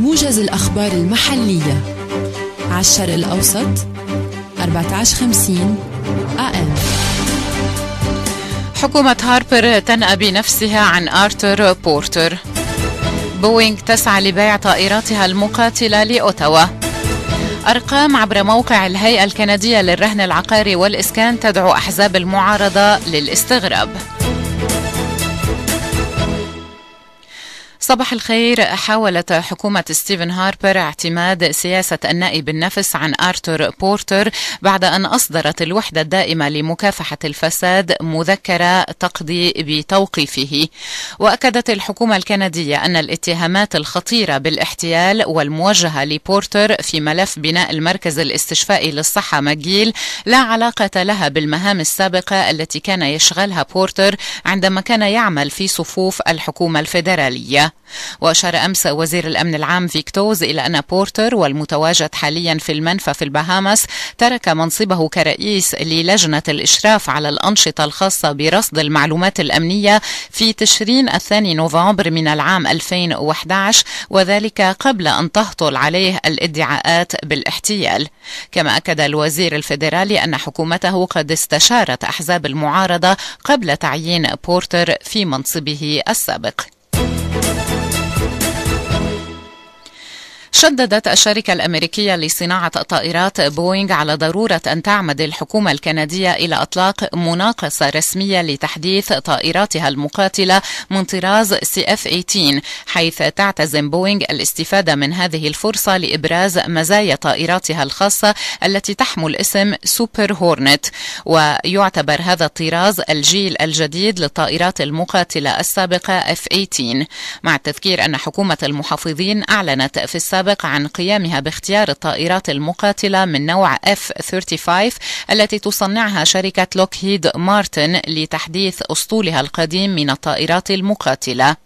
موجز الأخبار المحلية على الشرق الأوسط 1450 AM حكومة هاربر تنأى بنفسها عن آرتر بورتر بوينغ تسعى لبيع طائراتها المقاتلة لأوتاوا أرقام عبر موقع الهيئة الكندية للرهن العقاري والإسكان تدعو أحزاب المعارضة للاستغراب صباح الخير حاولت حكومة ستيفن هاربر اعتماد سياسة النائب النفس عن آرتور بورتر بعد أن أصدرت الوحدة الدائمة لمكافحة الفساد مذكرة تقضي بتوقيفه وأكدت الحكومة الكندية أن الاتهامات الخطيرة بالاحتيال والموجهة لبورتر في ملف بناء المركز الاستشفائي للصحة مجيل لا علاقة لها بالمهام السابقة التي كان يشغلها بورتر عندما كان يعمل في صفوف الحكومة الفيدرالية وأشار أمس وزير الأمن العام فيكتوز إلى أن بورتر والمتواجد حاليا في المنفى في البهامس ترك منصبه كرئيس للجنة الإشراف على الأنشطة الخاصة برصد المعلومات الأمنية في تشرين الثاني نوفمبر من العام 2011 وذلك قبل أن تهطل عليه الادعاءات بالاحتيال كما أكد الوزير الفيدرالي أن حكومته قد استشارت أحزاب المعارضة قبل تعيين بورتر في منصبه السابق شددت الشركة الأمريكية لصناعة طائرات بوينغ على ضرورة أن تعمد الحكومة الكندية إلى إطلاق مناقصة رسمية لتحديث طائراتها المقاتلة من طراز سي اف 18 حيث تعتزم بوينغ الاستفادة من هذه الفرصة لإبراز مزايا طائراتها الخاصة التي تحمل اسم سوبر هورنت ويعتبر هذا الطراز الجيل الجديد للطائرات المقاتلة السابقة F-18 مع التذكير أن حكومة المحافظين أعلنت في السابق السابق عن قيامها باختيار الطائرات المقاتلة من نوع F-35 التي تصنعها شركة لوكهيد مارتن لتحديث أسطولها القديم من الطائرات المقاتلة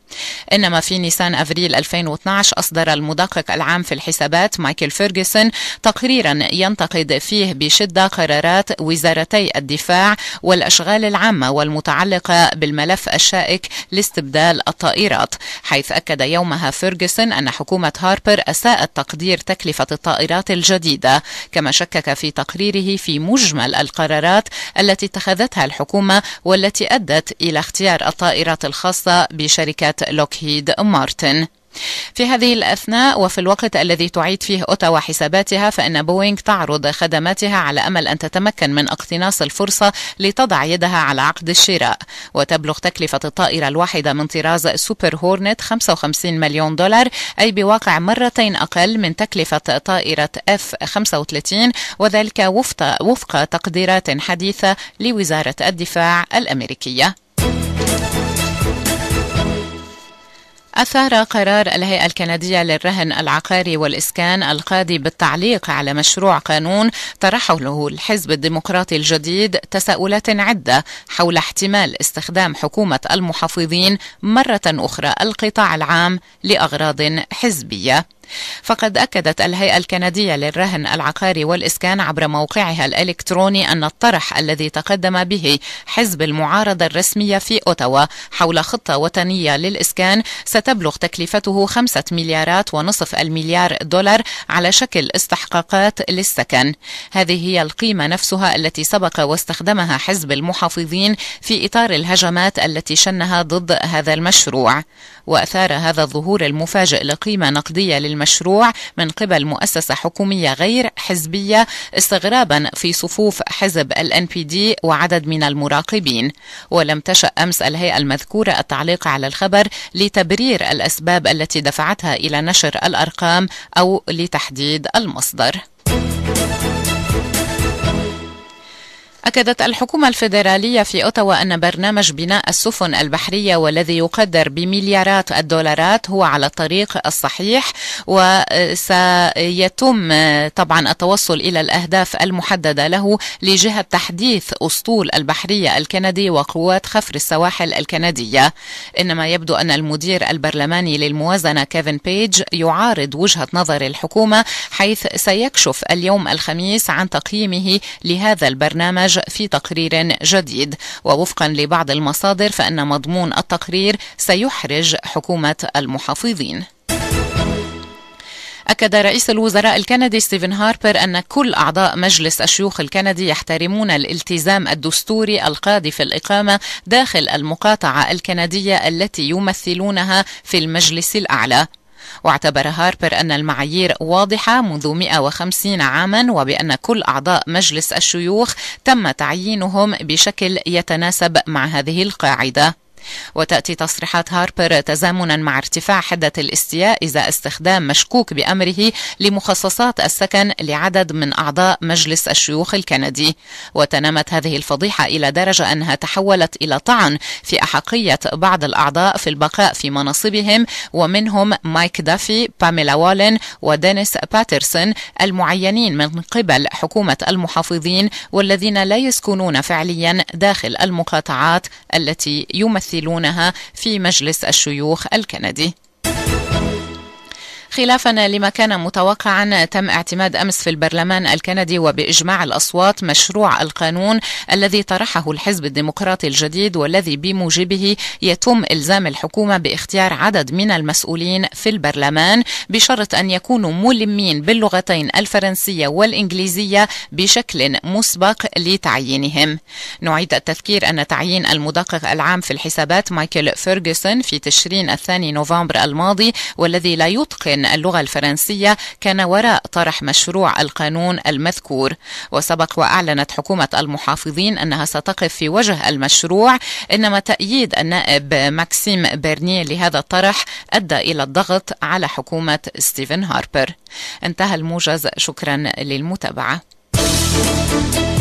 إنما في نيسان أفريل 2012 أصدر المدقق العام في الحسابات مايكل فيرجسون تقريرا ينتقد فيه بشدة قرارات وزارتي الدفاع والأشغال العامة والمتعلقة بالملف الشائك لاستبدال الطائرات حيث أكد يومها فيرجسون أن حكومة هاربر أساءت تقدير تكلفة الطائرات الجديدة كما شكك في تقريره في مجمل القرارات التي اتخذتها الحكومة والتي أدت إلى اختيار الطائرات الخاصة بشركات لوكهيد مارتن في هذه الأثناء وفي الوقت الذي تعيد فيه أوتاوا حساباتها فإن بوينغ تعرض خدماتها على أمل أن تتمكن من اقتناص الفرصة لتضع يدها على عقد الشراء وتبلغ تكلفة الطائرة الواحدة من طراز سوبر هورنت 55 مليون دولار أي بواقع مرتين أقل من تكلفة طائرة اف 35 وذلك وفق تقديرات حديثة لوزارة الدفاع الأمريكية أثار قرار الهيئة الكندية للرهن العقاري والإسكان القاضي بالتعليق على مشروع قانون طرحه الحزب الديمقراطي الجديد تساؤلات عدة حول احتمال استخدام حكومة المحافظين مرة أخرى القطاع العام لأغراض حزبية فقد أكدت الهيئة الكندية للرهن العقاري والإسكان عبر موقعها الإلكتروني أن الطرح الذي تقدم به حزب المعارضة الرسمية في أوتاوا حول خطة وطنية للإسكان ستبلغ تكلفته خمسة مليارات ونصف المليار دولار على شكل استحقاقات للسكن هذه هي القيمة نفسها التي سبق واستخدمها حزب المحافظين في إطار الهجمات التي شنها ضد هذا المشروع وأثار هذا الظهور المفاجئ لقيمة نقدية للمشروع من قبل مؤسسة حكومية غير حزبية استغرابا في صفوف حزب الان بي دي وعدد من المراقبين ولم تشأ أمس الهيئة المذكورة التعليق على الخبر لتبرير الأسباب التي دفعتها إلى نشر الأرقام أو لتحديد المصدر أكدت الحكومة الفيدرالية في أوتاوا أن برنامج بناء السفن البحرية والذي يقدر بمليارات الدولارات هو على الطريق الصحيح وسيتم طبعا التوصل إلى الأهداف المحددة له لجهة تحديث أسطول البحرية الكندي وقوات خفر السواحل الكندية إنما يبدو أن المدير البرلماني للموازنة كيفن بيج يعارض وجهة نظر الحكومة حيث سيكشف اليوم الخميس عن تقييمه لهذا البرنامج في تقرير جديد ووفقا لبعض المصادر فإن مضمون التقرير سيحرج حكومة المحافظين أكد رئيس الوزراء الكندي ستيفن هاربر أن كل أعضاء مجلس الشيوخ الكندي يحترمون الالتزام الدستوري القاضي في الإقامة داخل المقاطعة الكندية التي يمثلونها في المجلس الأعلى واعتبر هاربر أن المعايير واضحة منذ 150 عاما وبأن كل أعضاء مجلس الشيوخ تم تعيينهم بشكل يتناسب مع هذه القاعدة وتأتي تصريحات هاربر تزامنا مع ارتفاع حدة الاستياء إذا استخدام مشكوك بأمره لمخصصات السكن لعدد من أعضاء مجلس الشيوخ الكندي وتنامت هذه الفضيحة إلى درجة أنها تحولت إلى طعن في أحقية بعض الأعضاء في البقاء في مناصبهم ومنهم مايك دافي باميلا والن ودينيس باترسون المعينين من قبل حكومة المحافظين والذين لا يسكنون فعليا داخل المقاطعات التي يمثلون يمثلونها في مجلس الشيوخ الكندي خلافا لما كان متوقعا تم اعتماد امس في البرلمان الكندي وباجماع الاصوات مشروع القانون الذي طرحه الحزب الديمقراطي الجديد والذي بموجبه يتم الزام الحكومه باختيار عدد من المسؤولين في البرلمان بشرط ان يكونوا ملمين باللغتين الفرنسيه والانجليزيه بشكل مسبق لتعيينهم. نعيد التذكير ان تعيين المدقق العام في الحسابات مايكل فيرغسون في تشرين الثاني نوفمبر الماضي والذي لا يتقن اللغة الفرنسية كان وراء طرح مشروع القانون المذكور وسبق وأعلنت حكومة المحافظين أنها ستقف في وجه المشروع إنما تأييد النائب ماكسيم بيرني لهذا الطرح أدى إلى الضغط على حكومة ستيفن هاربر انتهى الموجز شكرا للمتابعة